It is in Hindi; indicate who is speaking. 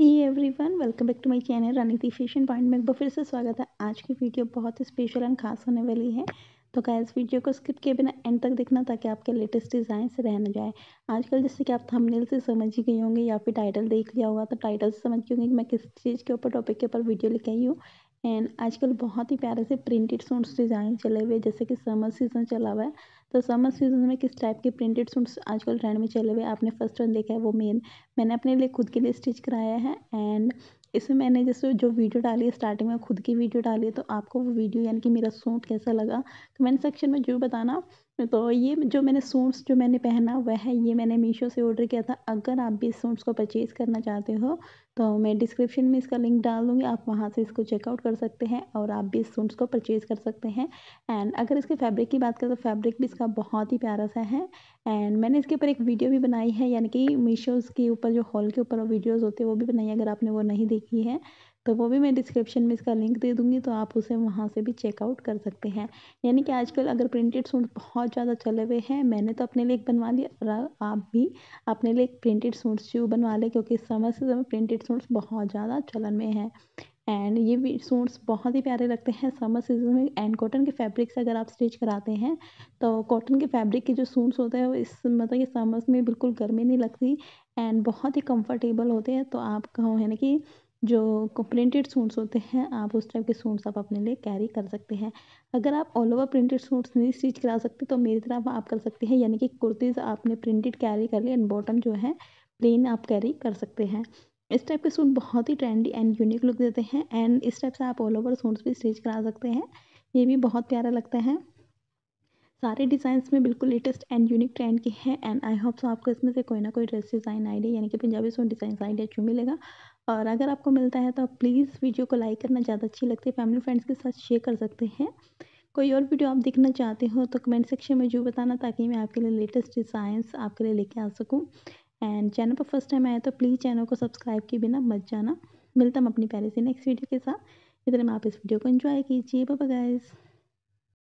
Speaker 1: ये one welcome back to my channel Raniti fashion point में एक बार फिर से स्वागत है आज की वीडियो बहुत ही स्पेशल एंड खास होने वाली है तो क्या इस वीडियो को स्किप किए बिना एंड तक देखना ताकि आपके लेटेस्ट डिज़ाइन से रह न जाए आजकल जैसे कि आप थंबनेल से समझ ही गई होंगे या फिर टाइटल देख लिया होगा तो टाइटल से समझ गए होंगे कि मैं किस चीज़ के ऊपर टॉपिक के ऊपर वीडियो लेके आई हूँ एंड आजकल बहुत ही प्यारे से प्रिंटेड सूट्स डिज़ाइन चले हुए जैसे कि समर सीज़न चला हुआ है तो समर सीज़न में किस टाइप के प्रिंटेड सूट्स आजकल ट्रेंड में चले हुए आपने फर्स्ट वन देखा है वो मेन मैंने अपने लिए खुद के लिए स्टिच कराया है एंड इसमें मैंने जैसे जो वीडियो डाली है स्टार्टिंग में खुद की वीडियो डाली है तो आपको वो वीडियो यानी कि मेरा सूट कैसा लगा कमेंट सेक्शन में जरूर बताना तो ये जो मैंने सूट्स जो मैंने पहना हुआ है ये मैंने मीशो से ऑर्डर किया था अगर आप भी इस सूट्स को परचेज़ करना चाहते हो तो मैं डिस्क्रिप्शन में इसका लिंक डाल दूँगी आप वहाँ से इसको चेकआउट कर सकते हैं और आप भी इस सूट्स को परचेज़ कर सकते हैं एंड अगर इसके फैब्रिक की बात करें तो फैब्रिक भी इसका बहुत ही प्यारा सा है एंड मैंने इसके ऊपर एक वीडियो भी बनाई है यानी कि मीशोज़ के ऊपर जो हॉल के ऊपर वीडियोज़ होते हैं वो भी बनाई अगर आपने वो नहीं देखी है तो वो भी मैं डिस्क्रिप्शन में इसका लिंक दे दूँगी तो आप उसे वहाँ से भी चेकआउट कर सकते हैं यानी कि आजकल अगर प्रिंटेड सूट बहुत ज़्यादा चले हुए हैं मैंने तो अपने लिए एक बनवा लिया और आप भी अपने लिए एक प्रिंटेड सूट्स जो बनवा लें क्योंकि समय से समय प्रिंटेड सूट्स बहुत ज़्यादा चलन में हैं एंड ये भी सूट्स बहुत ही प्यारे लगते हैं समर सीजन में एंड कॉटन के फैब्रिक से अगर आप स्टिच कराते हैं तो कॉटन के फैब्रिक के जो सूट्स होते हैं वो इस मतलब कि समर्स में बिल्कुल गर्मी नहीं लगती एंड बहुत ही कंफर्टेबल होते हैं तो आप कहो है ना कि जो प्रिंटेड सूट्स होते हैं आप उस टाइप के सूट्स आप अपने लिए कैरी कर सकते हैं अगर आप ऑल ओवर प्रिंटेड सूट्स नहीं स्टिच करा सकते तो मेरी तरफ आप कर सकते हैं यानी कि कुर्तीज़ आपने प्रिंटेड कैरी कर ली एंड बॉटम जो है प्लेन आप कैरी कर सकते हैं इस टाइप के सूट बहुत ही ट्रेंडी एंड यूनिक लुक देते हैं एंड इस टाइप से आप ऑल ओवर सूट्स भी स्टिच करा सकते हैं ये भी बहुत प्यारा लगता है सारे डिज़ाइंस में बिल्कुल लेटेस्ट एंड यूनिक ट्रेंड के हैं एंड आई होप सो आपको इसमें से कोई ना कोई ड्रेस डिज़ाइन आइडिया यानी कि पंजाबी सूट डिज़ाइन आइडिया क्यों मिलेगा और अगर आपको मिलता है तो आप प्लीज़ वीडियो को लाइक करना ज़्यादा अच्छी लगती है फैमिली फ्रेंड्स के साथ शेयर कर सकते हैं कोई और वीडियो आप देखना चाहते हो तो कमेंट सेक्शन में जरूर बताना ताकि मैं आपके लिए लेटेस्ट डिज़ाइंस आपके लिए लेके आ सकूँ एंड चैनल पर फर्स्ट टाइम आया तो प्लीज़ चैनल को सब्सक्राइब किए बिना मत जाना मिलता हम अपनी पहले से नेक्स्ट वीडियो के साथ इधर में आप इस वीडियो को इन्जॉय कीजिए बाय गाइज़